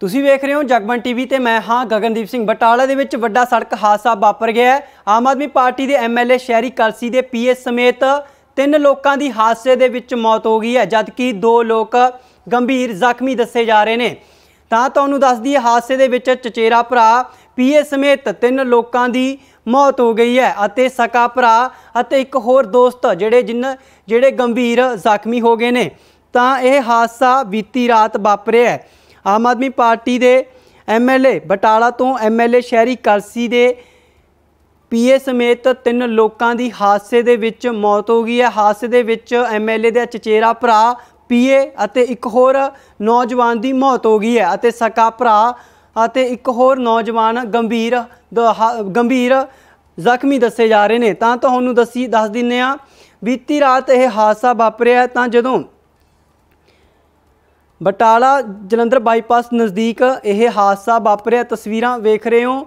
ਤੁਸੀਂ ਵੇਖ ਰਹੇ ਹੋ ਜਗਬਨ ਟੀਵੀ ਤੇ ਮੈਂ ਹਾਂ ਗਗਨਦੀਪ ਸਿੰਘ ਬਟਾਲਾ ਦੇ ਵਿੱਚ ਵੱਡਾ ਸੜਕ ਹਾਦਸਾ ਵਾਪਰ ਗਿਆ ਹੈ ਆਮ ਆਦਮੀ ਪਾਰਟੀ ਦੇ ਐਮਐਲਏ ਸ਼ਹਿਰੀ ਕਲਸੀ ਦੇ ਪੀਏ ਸਮੇਤ ਤਿੰਨ ਲੋਕਾਂ ਦੀ ਹਾਦਸੇ ਦੇ ਵਿੱਚ ਮੌਤ ਹੋ ਗਈ ਹੈ ਜਦਕਿ ਦੋ ਲੋਕ ਗੰਭੀਰ ਜ਼ਖਮੀ ਦੱਸੇ ਜਾ ਰਹੇ ਨੇ ਤਾਂ ਤੁਹਾਨੂੰ ਦੱਸ ਦਈਏ ਹਾਦਸੇ ਦੇ ਵਿੱਚ ਚਚੇਰਾ ਭਰਾ ਪੀਏ ਸਮੇਤ ਤਿੰਨ ਲੋਕਾਂ ਦੀ ਮੌਤ ਹੋ ਗਈ ਹੈ ਅਤੇ ਸਕਾ ਭਰਾ ਅਤੇ ਇੱਕ ਹੋਰ ਦੋਸਤ ਜਿਹੜੇ ਜਿੰਨ ਜਿਹੜੇ ਗੰਭੀਰ ਜ਼ਖਮੀ ਹੋ ਗਏ ਨੇ ਤਾਂ ਇਹ ਹਾਦਸਾ ਬੀਤੀ ਰਾਤ ਵਾਪਰਿਆ ਹੈ ਆਮ ਆਦਮੀ ਪਾਰਟੀ ਦੇ ਐਮਐਲਏ ਬਟਾਲਾ ਤੋਂ ਐਮਐਲਏ ਸ਼ਹਿਰੀ ਕਲਸੀ ਦੇ ਪੀਏ ਸਮੇਤ ਤਿੰਨ ਲੋਕਾਂ ਦੀ ਹਾਦਸੇ ਦੇ ਵਿੱਚ ਮੌਤ ਹੋ ਗਈ ਹੈ ਹਾਦਸੇ ਦੇ ਵਿੱਚ ਐਮਐਲਏ ਦੇ ਚਚੇਰਾ ਭਰਾ ਪੀਏ ਅਤੇ ਇੱਕ ਹੋਰ ਨੌਜਵਾਨ ਦੀ ਮੌਤ ਹੋ ਗਈ ਹੈ ਅਤੇ ਸਕਾ ਭਰਾ ਅਤੇ ਇੱਕ ਹੋਰ ਨੌਜਵਾਨ ਗੰਭੀਰ ਗੰਭੀਰ ਜ਼ਖਮੀ ਦੱਸੇ ਜਾ ਰਹੇ ਨੇ ਤਾਂ ਤੁਹਾਨੂੰ ਦੱਸੀ ਦੱਸ ਦਿੰਨੇ ਆ ਬੀਤੀ ਰਾਤ ਇਹ ਹਾਦਸਾ ਵਾਪਰਿਆ ਤਾਂ ਜਦੋਂ ਬਟਾਲਾ ਜਲੰਧਰ ਬਾਈਪਾਸ ਨਜ਼ਦੀਕ ਇਹ ਹਾਦਸਾ ਵਾਪਰਿਆ ਤਸਵੀਰਾਂ ਵੇਖ ਰਹੇ ਹੋ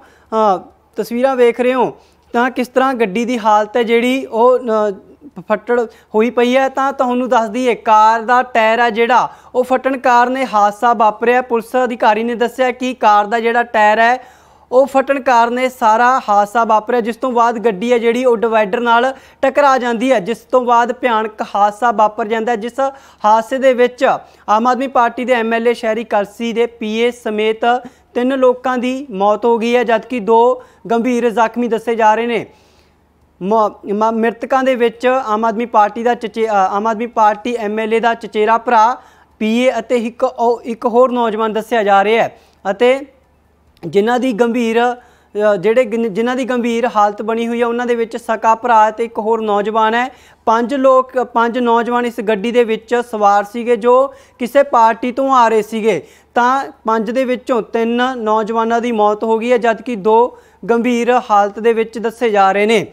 ਤਸਵੀਰਾਂ ਵੇਖ ਰਹੇ ਹੋ ਤਾਂ ਕਿਸ ਤਰ੍ਹਾਂ ਗੱਡੀ ਦੀ ਹਾਲਤ ਹੈ ਜਿਹੜੀ ਉਹ ਫੱਟੜ ਹੋਈ ਪਈ ਹੈ ਤਾਂ ਤੁਹਾਨੂੰ ਦੱਸ ਦਈਏ ਕਾਰ ਦਾ ਟਾਇਰ ਹੈ ਜਿਹੜਾ ਉਹ ਫਟਣ ਕਾਰਨ ਇਹ ਹਾਦਸਾ ਵਾਪਰਿਆ ਪੁਲਿਸ ਅਧਿਕਾਰੀ ਨੇ ਦੱਸਿਆ ਕਿ ਕਾਰ ਦਾ ਜਿਹੜਾ ਟਾਇਰ ਹੈ ਉਹ ਫਟਣ ਕਾਰਨ ਇਹ ਸਾਰਾ ਹਾਦਸਾ ਵਾਪਰਿਆ ਜਿਸ ਤੋਂ ਬਾਅਦ ਗੱਡੀ ਹੈ ਜਿਹੜੀ ਉਹ ਡਿਵਾਈਡਰ ਨਾਲ ਟਕਰਾ ਜਾਂਦੀ ਹੈ ਜਿਸ ਤੋਂ ਬਾਅਦ ਭਿਆਨਕ ਹਾਦਸਾ ਵਾਪਰ ਜਾਂਦਾ ਜਿਸ ਹਾਦਸੇ ਦੇ ਵਿੱਚ ਆਮ ਆਦਮੀ ਪਾਰਟੀ ਦੇ ਐਮਐਲਏ ਸ਼ਹਿਰੀ ਕਲਸੀ ਦੇ ਪੀਏ ਸਮੇਤ ਤਿੰਨ ਲੋਕਾਂ ਦੀ ਮੌਤ ਹੋ ਗਈ ਹੈ ਜਦਕਿ ਦੋ ਗੰਭੀਰ ਜ਼ਖਮੀ ਦੱਸੇ ਜਾ ਰਹੇ ਨੇ ਮ੍ਰਿਤਕਾਂ ਦੇ ਵਿੱਚ ਆਮ ਆਦਮੀ ਪਾਰਟੀ ਦਾ ਆਮ ਆਦਮੀ ਪਾਰਟੀ ਐਮਐਲਏ ਦਾ ਚਚੇਰਾ ਭਰਾ ਪੀਏ ਅਤੇ ਇੱਕ ਇੱਕ ਹੋਰ ਨੌਜਵਾਨ ਦੱਸਿਆ ਜਾ ਰਿਹਾ ਹੈ ਅਤੇ ਜਿਨ੍ਹਾਂ ਦੀ ਗੰਭੀਰ ਜਿਹੜੇ ਜਿਨ੍ਹਾਂ ਦੀ ਗੰਭੀਰ ਹਾਲਤ ਬਣੀ ਹੋਈ ਹੈ ਉਹਨਾਂ ਦੇ ਵਿੱਚ ਸਕਾ ਭਰਾ ਤੇ ਇੱਕ ਹੋਰ ਨੌਜਵਾਨ ਹੈ ਪੰਜ ਲੋਕ ਪੰਜ ਨੌਜਵਾਨ ਇਸ ਗੱਡੀ ਦੇ ਵਿੱਚ ਸਵਾਰ ਸੀਗੇ ਜੋ ਕਿਸੇ ਪਾਰਟੀ ਤੋਂ ਆ ਰਹੇ ਸੀਗੇ ਤਾਂ ਪੰਜ ਦੇ ਵਿੱਚੋਂ ਤਿੰਨ ਨੌਜਵਾਨਾਂ ਦੀ ਮੌਤ ਹੋ ਗਈ ਹੈ ਜਦਕਿ ਦੋ ਗੰਭੀਰ ਹਾਲਤ ਦੇ ਵਿੱਚ ਦੱਸੇ ਜਾ ਰਹੇ ਨੇ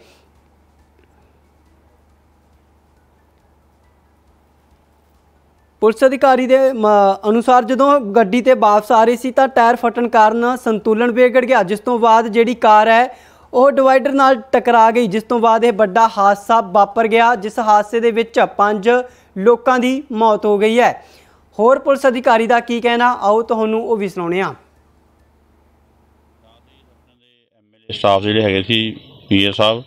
ਪੁਲਿਸ ਅਧਿਕਾਰੀ ਦੇ ਅਨੁਸਾਰ ਜਦੋਂ ਗੱਡੀ ਤੇ ਵਾਪਸ ਆ ਰਹੀ ਸੀ ਤਾਂ ਟਾਇਰ ਫਟਣ ਕਾਰਨ ਸੰਤੁਲਨ ਵਿਗੜ ਗਿਆ ਜਿਸ ਤੋਂ ਬਾਅਦ ਜਿਹੜੀ ਕਾਰ ਹੈ ਉਹ ਡਿਵਾਈਡਰ ਨਾਲ ਟਕਰਾ ਗਈ ਜਿਸ ਤੋਂ ਬਾਅਦ ਇਹ ਵੱਡਾ ਹਾਦਸਾ ਵਾਪਰ ਗਿਆ ਜਿਸ ਹਾਦਸੇ ਦੇ ਵਿੱਚ ਪੰਜ ਲੋਕਾਂ ਦੀ ਮੌਤ ਹੋ ਗਈ ਹੈ ਹੋਰ ਪੁਲਿਸ ਅਧਿਕਾਰੀ ਦਾ ਕੀ ਕਹਿਣਾ ਆਓ ਤੁਹਾਨੂੰ ਉਹ ਵੀ ਸੁਣਾਉਣੇ ਆ ਸਟਾਫ ਜਿਹੜੇ ਹੈਗੇ ਸੀ ਪੀਏ ਸਾਹਿਬ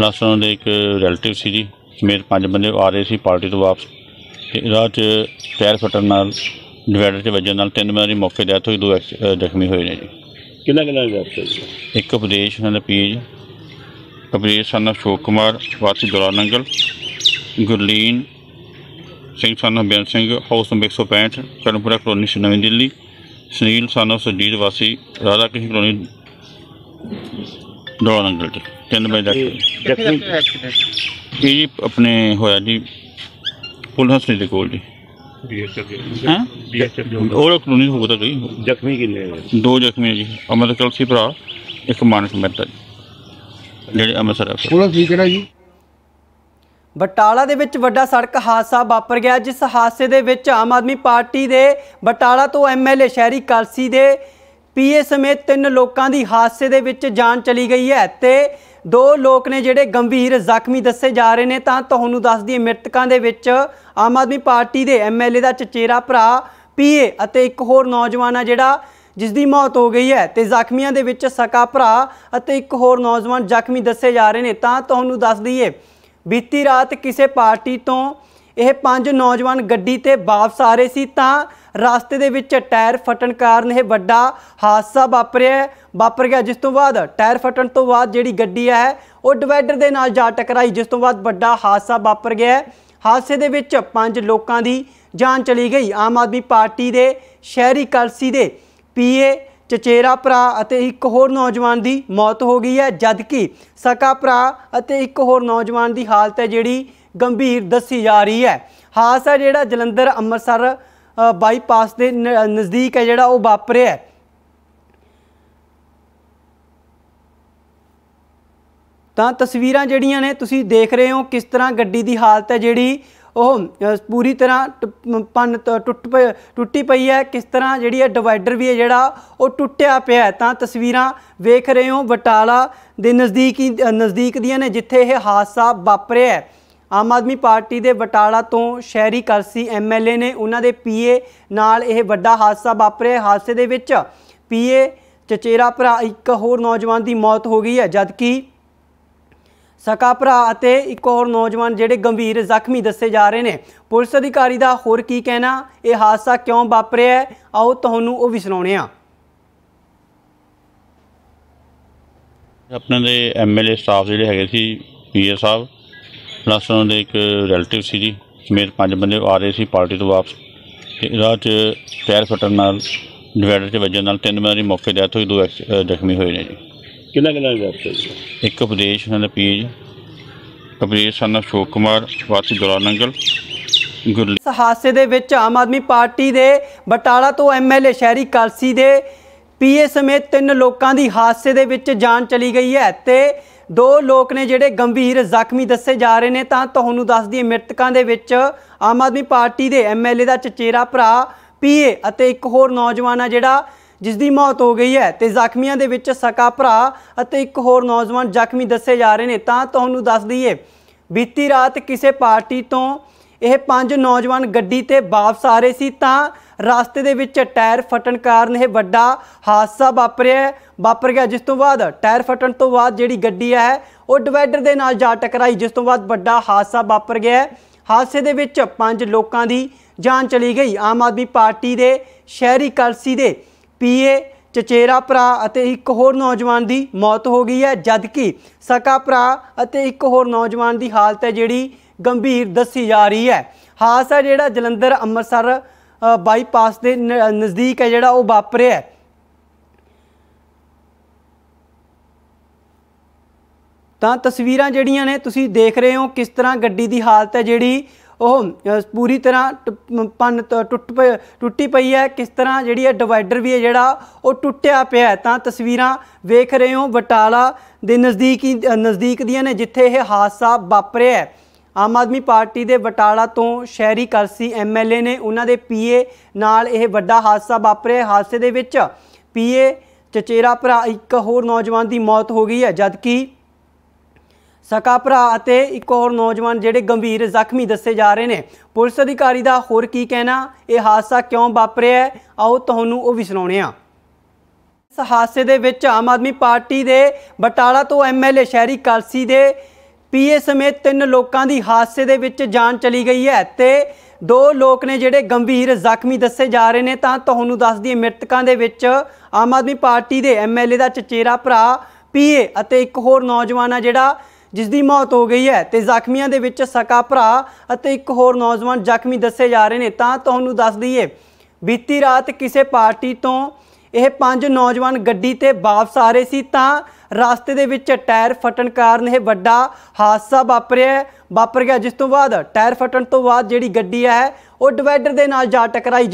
ਨਾਲ ਦੇ ਇੱਕ ਰਿਲੇਟਿਵ ਸੀ ਜੀ ਸਮੇਤ ਪੰਜ ਬੰਦੇ ਆ ਰਹੇ ਸੀ ਪਾਰਟੀ ਤੋਂ ਵਾਪਸ ਰਾਹ 'ਚ ਪੈਰ ਫਟਣ ਨਾਲ ਡਿਵਾਈਡਰ 'ਚ ਵੱਜਣ ਨਾਲ ਤਿੰਨ ਬੰਦਿਆਂ ਮੌਕੇ ਦੇ ਡੈਥ ਦੋ ਜ਼ਖਮੀ ਹੋਏ ਨੇ ਜੀ ਕਿੰਨਾ ਕਿੰਨਾ ਜ਼ਖਮੀ ਜੀ ਇੱਕ ਉਪਦੇਸ਼ ਉਹਨਾਂ ਦਾ ਪੀਜ ਕਪਰੇਸ਼ ਸਨ ਅਸ਼ੋਕ ਕੁਮਾਰ ਵਾਸੀ Duranangal Gurleen Singh son of Singh house number 165 Karanpura colony Shri ਨਵੀਂ ਦਿੱਲੀ ਸੁਨੀਲ ਸਨ of ਵਾਸੀ ਰਾਧਾ ਕ੍ਰਿਸ਼ਨ ਕਲੋਨੀ ਦੁਰਾਨੰਗਲ ਤੇ ਤਿੰਨ ਵਜੇ ਤੱਕ ਜ਼ਖਮੀ ਜੀ ਆਪਣੇ ਹੋਇਆ ਜੀ ਪੁਲ ਹਸਣੀ ਦੇ ਕੋਲ ਜੀ ਹਾਂ ਉਹ ਕਾਨੂੰਨੀ ਹੋ ਤਾਂ ਗਈ ਜ਼ਖਮੀ ਕਿੰਨੇ ਹੋਏ ਦੋ ਜ਼ਖਮੀ ਜੀ ਅਮਰ ਕਲਸੀ ਭਰਾ ਇੱਕ ਮਾਨਸ ਮਹਿਤਾ ਜੀ ਜਿਹੜੇ ਅਮਰ ਆ ਪੁਲਿਸ ਠੀਕ ਹੈ ਨਾ ਜੀ ਬਟਾਲਾ ਦੇ ਵਿੱਚ ਵੱਡਾ ਸੜਕ ਹਾਦਸਾ ਵਾਪਰ ਗਿਆ ਜਿਸ ਹਾਦਸੇ ਦੇ ਵਿੱਚ ਆਮ ਆਦਮੀ ਪਾਰਟੀ ਦੇ ਬਟਾਲਾ ਤੋਂ ਐਮਐਲਏ ਸ਼ਹਿਰੀ ਕਲਸੀ ਦੇ ਪੀਏ ਸਮੇਤ ਤਿੰਨ ਲੋਕਾਂ ਦੀ ਹਾਦਸੇ ਦੇ ਵਿੱਚ ਜਾਨ ਚਲੀ ਗਈ ਹੈ ਤੇ ਦੋ ਲੋਕ ਨੇ ਜਿਹੜੇ ਗੰਭੀਰ ਜ਼ਖਮੀ ਦੱਸੇ ਜਾ ਰਹੇ ਨੇ ਤਾਂ ਤੁਹਾਨੂੰ ਦੱਸ ਦਈਏ ਮ੍ਰਿਤਕਾਂ ਦੇ ਵਿੱਚ ਆਮ ਆਦਮੀ ਪਾਰਟੀ ਦੇ ਐਮਐਲਏ ਦਾ ਚਚੇਰਾ ਭਰਾ ਪੀਏ ਅਤੇ ਇੱਕ ਹੋਰ ਨੌਜਵਾਨ ਆ ਜਿਹੜਾ ਜਿਸ ਦੀ ਮੌਤ ਹੋ ਗਈ ਹੈ ਤੇ ਜ਼ਖਮੀਆਂ ਦੇ ਵਿੱਚ ਸਕਾ ਭਰਾ ਅਤੇ ਇੱਕ ਹੋਰ ਨੌਜਵਾਨ ਜ਼ਖਮੀ ਦੱਸੇ ਜਾ ਰਹੇ ਨੇ ਤਾਂ ਤੁਹਾਨੂੰ ਦੱਸ ਦਈਏ ਬੀਤੀ ਰਾਤ ਕਿਸੇ ਪਾਰਟੀ ਤੋਂ ਇਹ ਪੰਜ ਨੌਜਵਾਨ ਗੱਡੀ ਤੇ ਵਾਪਸ ਆ ਰਹੇ ਸੀ ਤਾਂ ਰਸਤੇ ਦੇ ਵਿੱਚ ਟਾਇਰ ਫਟਣ ਕਾਰਨ ਇਹ ਵੱਡਾ ਹਾਦਸਾ ਵਾਪਰਿਆ ਵਾਪਰ ਗਿਆ ਜਿਸ ਤੋਂ ਬਾਅਦ ਟਾਇਰ ਫਟਣ ਤੋਂ ਬਾਅਦ ਜਿਹੜੀ ਗੱਡੀ ਹੈ ਉਹ ਡਿਵਾਈਡਰ ਦੇ ਨਾਲ ਜਾ ਟਕਰਾਈ ਜਿਸ ਤੋਂ ਬਾਅਦ ਵੱਡਾ ਹਾਦਸਾ ਵਾਪਰ ਗਿਆ ਹਾਦਸੇ ਦੇ ਵਿੱਚ ਪੰਜ ਲੋਕਾਂ ਦੀ ਜਾਨ ਚਲੀ ਗਈ ਆਮ ਆਦਮੀ ਪਾਰਟੀ ਦੇ ਸ਼ਹਿਰੀ ਕਲਸੀ ਦੇ ਪੀਏ ਚਚੇਰਾ ਭਰਾ ਅਤੇ ਇੱਕ ਹੋਰ ਨੌਜਵਾਨ ਦੀ ਮੌਤ ਹੋ ਗਈ ਹੈ ਜਦਕਿ ਸਕਾ ਭਰਾ ਅਤੇ ਇੱਕ ਹੋਰ ਨੌਜਵਾਨ ਦੀ ਹਾਲਤ ਹੈ ਜਿਹੜੀ ਗੰਭੀਰ ਦੱਸੀ ਜਾ ਰਹੀ ਹੈ ਹਾਦਸਾ ਜਿਹੜਾ ਜਲੰਧਰ ਅੰਮ੍ਰਿਤਸਰ ਬਾਈਪਾਸ ਦੇ ਨਜ਼ਦੀਕ ਹੈ ਜਿਹੜਾ ਉਹ ਵਾਪਰਿਆ ਹੈ ਤਾਂ ਤਸਵੀਰਾਂ ਜਿਹੜੀਆਂ ਨੇ ਤੁਸੀਂ ਦੇਖ ਰਹੇ ਹੋ ਕਿਸ ਤਰ੍ਹਾਂ ਗੱਡੀ ਦੀ ਹਾਲਤ ਹੈ ਜਿਹੜੀ ਉਹ ਪੂਰੀ ਤਰ੍ਹਾਂ ਪੰਨ ਟੁੱਟ ਟੁੱਟੀ ਪਈ ਹੈ ਕਿਸ ਤਰ੍ਹਾਂ ਜਿਹੜੀ ਹੈ ਡਿਵਾਈਡਰ ਵੀ ਹੈ ਜਿਹੜਾ ਉਹ ਟੁੱਟਿਆ ਪਿਆ ਹੈ ਤਾਂ ਤਸਵੀਰਾਂ ਵੇਖ ਰਹੇ ਹੋ ਬਟਾਲਾ ਦੇ ਨਜ਼ਦੀਕ ਨਜ਼ਦੀਕ ਦੀਆਂ ਨੇ ਜਿੱਥੇ ਇਹ ਹਾਦਸਾ ਵਾਪਰਿਆ ਹੈ ਆਮ ਆਦਮੀ ਪਾਰਟੀ ਦੇ ਬਟਾਲਾ ਤੋਂ ਸ਼ਹਿਰੀ ਕਰਸੀ ਐਮਐਲਏ ਨੇ ਉਹਨਾਂ ਦੇ ਪੀਏ ਨਾਲ ਇਹ ਵੱਡਾ ਹਾਦਸਾ ਵਾਪਰਿਆ ਹਾਦਸੇ ਦੇ ਵਿੱਚ ਪੀਏ ਚਚੇਰਾ ਭਰਾ ਇੱਕ ਹੋਰ ਨੌਜਵਾਨ ਦੀ ਮੌਤ ਹੋ ਗਈ ਹੈ ਜਦਕਿ ਸਕਾ ਭਰਾ ਅਤੇ ਇੱਕ ਹੋਰ ਨੌਜਵਾਨ ਜਿਹੜੇ ਗੰਭੀਰ ਜ਼ਖਮੀ ਦੱਸੇ ਜਾ ਰਹੇ ਨੇ ਪੁਲਿਸ ਅਧਿਕਾਰੀ ਦਾ ਹੋਰ ਕੀ ਕਹਿਣਾ ਇਹ ਹਾਦਸਾ ਕਿਉਂ ਵਾਪਰਿਆ ਆਓ ਤੁਹਾਨੂੰ ਉਹ ਵੀ ਸੁਣਾਉਣੇ ਆ ਆਪਣੇ ਦੇ ਐਮਐਲਏ ਸਟਾਫ ਜਿਹੜੇ ਹੈਗੇ ਸੀ ਪੀਏ ਸਾਹਿਬ ਲਾਸਟ ਉਹਨਾਂ ਦੇ ਇੱਕ ਰਿਲੇਟਿਵ ਸੀ ਜੀ ਮੇਰੇ ਪੰਜ ਬੰਦੇ ਆ ਰਹੇ ਸੀ ਪਾਰਟੀ ਤੋਂ ਵਾਪਸ ਤੇ ਰਾਹ 'ਚ ਪੈਰ ਫਟਣ ਨਾਲ ਡਿਵਾਈਡਰ ਦੇ ਵੱਜਣ ਨਾਲ ਤਿੰਨ ਬੰਦਿਆਂ ਮੌਕੇ ਮੌਕੇ ਡੈਥ ਹੋਈ ਦੋ ਜ਼ਖਮੀ ਹੋਏ ਨੇ ਜੀ ਕਿੰਨਾ ਕਿੰਨਾ ਜ਼ਖਮੀ ਇੱਕ ਉਪਦੇਸ਼ ਉਹਨਾਂ ਦਾ ਪੀਜ ਕਪਰੇਸ਼ ਸਨ ਅਸ਼ੋਕ ਕੁਮਾਰ ਵਾਸੀ ਦੌਰਾਨ ਅੰਗਲ ਗੁਰ ਇਸ ਦੇ ਵਿੱਚ ਆਮ ਆਦਮੀ ਪਾਰਟੀ ਦੇ ਬਟਾਲਾ ਤੋਂ ਐਮਐਲਏ ਸ਼ਹਿਰੀ ਕਲਸੀ ਦੇ ਪੀਏ ਸਮੇਤ ਤਿੰਨ ਲੋਕਾਂ ਦੀ ਹਾਦਸੇ ਦੇ ਵਿੱਚ ਜਾਨ ਚਲੀ ਗਈ ਹੈ ਤੇ ਦੋ ਲੋਕ ਨੇ ਜਿਹੜੇ ਗੰਭੀਰ ਜ਼ਖਮੀ ਦੱਸੇ ਜਾ ਰਹੇ ਨੇ ਤਾਂ ਤੁਹਾਨੂੰ ਦੱਸ ਦਈਏ ਮ੍ਰਿਤਕਾਂ ਦੇ ਵਿੱਚ ਆਮ ਆਦਮੀ ਪਾਰਟੀ ਦੇ ਐਮਐਲਏ ਦਾ ਚਚੇਰਾ ਭਰਾ ਪੀਏ ਅਤੇ ਇੱਕ ਹੋਰ ਨੌਜਵਾਨ ਆ ਜਿਹੜਾ ਜਿਸ ਦੀ ਮੌਤ ਹੋ ਗਈ ਹੈ ਤੇ ਜ਼ਖਮੀਆਂ ਦੇ ਵਿੱਚ ਸਕਾ ਭਰਾ ਅਤੇ ਇੱਕ ਹੋਰ ਨੌਜਵਾਨ ਜ਼ਖਮੀ ਦੱਸੇ ਜਾ ਰਹੇ ਨੇ ਤਾਂ ਤੁਹਾਨੂੰ ਦੱਸ ਦਈਏ ਬੀਤੀ ਰਾਤ ਕਿਸੇ ਪਾਰਟੀ ਤੋਂ ਇਹ ਪੰਜ ਨੌਜਵਾਨ ਗੱਡੀ ਤੇ ਵਾਪਸ ਆ ਰਹੇ ਸੀ ਤਾਂ ਰਾਸਤੇ ਦੇ ਵਿੱਚ ਟਾਇਰ ਫਟਣ ਕਾਰਨ ਇਹ ਵੱਡਾ ਹਾਦਸਾ ਵਾਪਰਿਆ ਵਾਪਰ ਗਿਆ ਜਿਸ ਤੋਂ ਬਾਅਦ ਟਾਇਰ ਫਟਣ ਤੋਂ ਬਾਅਦ ਜਿਹੜੀ ਗੱਡੀ ਹੈ ਉਹ ਡਿਵਾਈਡਰ ਦੇ ਨਾਲ ਜਾ ਟਕਰਾਈ ਜਿਸ ਤੋਂ ਬਾਅਦ ਵੱਡਾ ਹਾਦਸਾ ਵਾਪਰ ਗਿਆ ਹਾਦਸੇ ਦੇ ਵਿੱਚ ਪੰਜ ਲੋਕਾਂ ਦੀ ਜਾਨ ਚਲੀ ਗਈ ਆਮ ਆਦਮੀ ਪਾਰਟੀ ਦੇ ਸ਼ਹਿਰੀ ਕਲਸੀ ਦੇ ਪੀਏ ਚਚੇਰਾ ਭਰਾ ਅਤੇ ਇੱਕ ਹੋਰ ਨੌਜਵਾਨ ਦੀ ਮੌਤ ਹੋ ਗਈ ਹੈ ਜਦਕਿ ਸਕਾ ਭਰਾ ਅਤੇ ਇੱਕ ਹੋਰ ਨੌਜਵਾਨ ਦੀ ਹਾਲਤ ਹੈ ਜਿਹੜੀ ਗੰਭੀਰ ਦੱਸੀ ਜਾ ਰਹੀ ਹੈ ਹਾਦਸਾ ਜਿਹੜਾ ਜਲੰਧਰ ਅੰਮ੍ਰਿਤਸਰ ਬਾਈਪਾਸ ਦੇ ਨਜ਼ਦੀਕ ਹੈ ਜਿਹੜਾ ਉਹ ਵਾਪਰਿਆ ਹੈ ਤਾਂ ਤਸਵੀਰਾਂ ਜਿਹੜੀਆਂ ਨੇ ਤੁਸੀਂ ਦੇਖ ਰਹੇ ਹੋ ਕਿਸ ਤਰ੍ਹਾਂ ਗੱਡੀ ਦੀ ਹਾਲਤ ਹੈ ਜਿਹੜੀ ਉਹ ਪੂਰੀ ਤਰ੍ਹਾਂ ਪੰਨ ਟੁੱਟ ਟੁੱਟੀ ਪਈ ਹੈ ਕਿਸ ਤਰ੍ਹਾਂ ਜਿਹੜੀ ਹੈ ਡਿਵਾਈਡਰ ਵੀ ਹੈ ਜਿਹੜਾ ਉਹ ਟੁੱਟਿਆ ਪਿਆ ਤਾਂ ਤਸਵੀਰਾਂ ਵੇਖ ਰਹੇ ਹੋ ਬਟਾਲਾ ਦੇ ਨਜ਼ਦੀਕ ਨਜ਼ਦੀਕ ਦੀਆਂ ਨੇ ਜਿੱਥੇ ਇਹ ਹਾਦਸਾ ਵਾਪਰਿਆ ਹੈ ਆਮ ਆਦਮੀ ਪਾਰਟੀ ਦੇ ਬਟਾਲਾ ਤੋਂ ਸ਼ਹਿਰੀ ਕਰਸੀ ਐਮਐਲਏ ਨੇ ਉਹਨਾਂ ਦੇ ਪੀਏ ਨਾਲ ਇਹ ਵੱਡਾ ਹਾਦਸਾ ਵਾਪਰਿਆ ਹਾਦਸੇ ਦੇ ਵਿੱਚ ਪੀਏ ਚਚੇਰਾ ਭਰਾ ਇੱਕ ਹੋਰ ਨੌਜਵਾਨ ਦੀ ਮੌਤ ਹੋ ਗਈ ਹੈ ਜਦਕਿ ਸਕਾ ਭਰਾ ਅਤੇ ਇੱਕ ਹੋਰ ਨੌਜਵਾਨ ਜਿਹੜੇ ਗੰਭੀਰ ਜ਼ਖਮੀ ਦੱਸੇ ਜਾ ਰਹੇ ਨੇ ਪੁਲਿਸ ਅਧਿਕਾਰੀ ਦਾ ਹੋਰ ਕੀ ਕਹਿਣਾ ਇਹ ਹਾਦਸਾ ਕਿਉਂ ਵਾਪਰਿਆ ਆਓ ਤੁਹਾਨੂੰ ਉਹ ਵੀ ਸੁਣਾਉਣੇ ਆ ਇਸ ਹਾਦਸੇ ਦੇ ਵਿੱਚ ਆਮ ਆਦਮੀ ਪਾਰਟੀ ਦੇ ਬਟਾਲਾ ਤੋਂ ਐਮਐਲਏ ਸ਼ਹਿਰੀ ਕਲਸੀ ਦੇ ਪੀਏ ਸਮੇਤ ਤਿੰਨ ਲੋਕਾਂ ਦੀ ਹਾਦਸੇ ਦੇ ਵਿੱਚ ਜਾਨ ਚਲੀ ਗਈ ਹੈ ਤੇ ਦੋ ਲੋਕ ਨੇ ਜਿਹੜੇ ਗੰਭੀਰ ਜ਼ਖਮੀ ਦੱਸੇ ਜਾ ਰਹੇ ਨੇ ਤਾਂ ਤੁਹਾਨੂੰ ਦੱਸ ਦਈਏ ਮ੍ਰਿਤਕਾਂ ਦੇ ਵਿੱਚ ਆਮ ਆਦਮੀ ਪਾਰਟੀ ਦੇ ਐਮਐਲਏ ਦਾ ਚਚੇਰਾ ਭਰਾ ਪੀਏ ਅਤੇ ਇੱਕ ਹੋਰ ਨੌਜਵਾਨ ਆ ਜਿਹੜਾ ਜਿਸ ਦੀ ਮੌਤ ਹੋ ਗਈ ਹੈ ਤੇ ਜ਼ਖਮੀਆਂ ਦੇ ਵਿੱਚ ਸਕਾ ਭਰਾ ਅਤੇ ਇੱਕ ਹੋਰ ਨੌਜਵਾਨ ਜ਼ਖਮੀ ਦੱਸੇ ਜਾ ਰਹੇ ਨੇ ਤਾਂ ਤੁਹਾਨੂੰ ਦੱਸ ਦਈਏ ਬੀਤੀ ਰਾਤ ਕਿਸੇ ਪਾਰਟੀ ਤੋਂ ਇਹ ਪੰਜ ਨੌਜਵਾਨ ਗੱਡੀ ਤੇ ਵਾਪਸ ਆ ਰਹੇ ਸੀ ਤਾਂ ਰਸਤੇ ਦੇ ਵਿੱਚ ਟਾਇਰ ਫਟਣ ਕਾਰਨ ਇਹ ਵੱਡਾ ਹਾਦਸਾ ਵਾਪਰਿਆ ਵਾਪਰ ਗਿਆ ਜਿਸ ਤੋਂ ਬਾਅਦ ਟਾਇਰ ਫਟਣ ਤੋਂ ਬਾਅਦ ਜਿਹੜੀ ਗੱਡੀ ਹੈ ਉਹ ਡਿਵਾਈਡਰ ਦੇ ਨਾਲ ਜਾ ਟਕਰਾਈ